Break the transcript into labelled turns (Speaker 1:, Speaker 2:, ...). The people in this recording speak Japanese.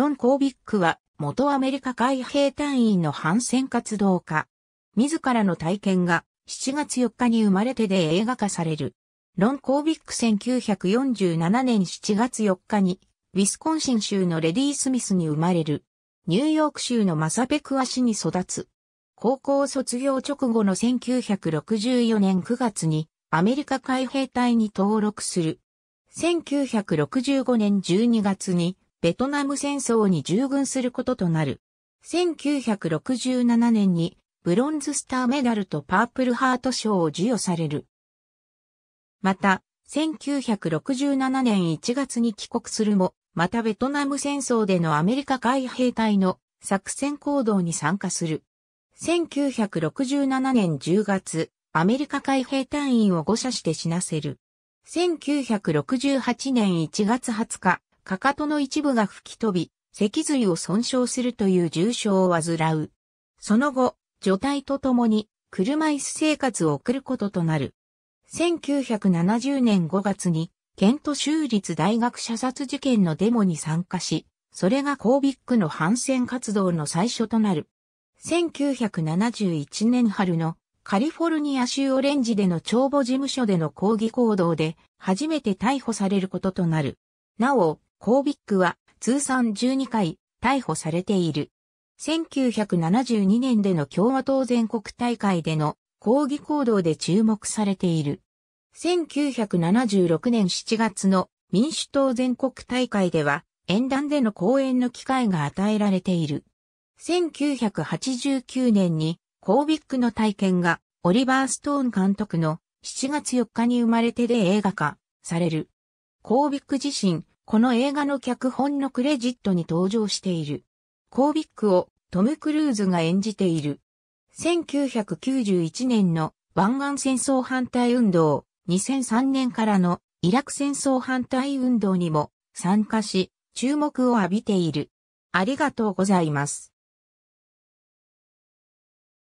Speaker 1: ロン・コービックは、元アメリカ海兵隊員の反戦活動家。自らの体験が、7月4日に生まれてで映画化される。ロン・コービック1947年7月4日に、ウィスコンシン州のレディー・スミスに生まれる。ニューヨーク州のマサペクワ市に育つ。高校卒業直後の1964年9月にアメリカ海兵隊に登録する。1965年12月にベトナム戦争に従軍することとなる。1967年にブロンズスターメダルとパープルハート賞を授与される。また、1967年1月に帰国するも、またベトナム戦争でのアメリカ海兵隊の作戦行動に参加する。1967年10月、アメリカ海兵隊員を誤射して死なせる。1968年1月20日、かかとの一部が吹き飛び、脊髄を損傷するという重傷を患う。その後、除隊とともに車椅子生活を送ることとなる。1970年5月に、ケント州立大学射殺事件のデモに参加し、それがコービックの反戦活動の最初となる。1971年春のカリフォルニア州オレンジでの帳簿事務所での抗議行動で初めて逮捕されることとなる。なお、コービックは通算12回逮捕されている。1972年での共和党全国大会での抗議行動で注目されている。1976年7月の民主党全国大会では演壇での講演の機会が与えられている。1989年にコービックの体験がオリバー・ストーン監督の7月4日に生まれてで映画化される。コービック自身この映画の脚本のクレジットに登場している。コービックをトム・クルーズが演じている。1991年の湾岸戦争反対運動、2003年からのイラク戦争反対運動にも参加し、注目を浴びている。ありがとうございます。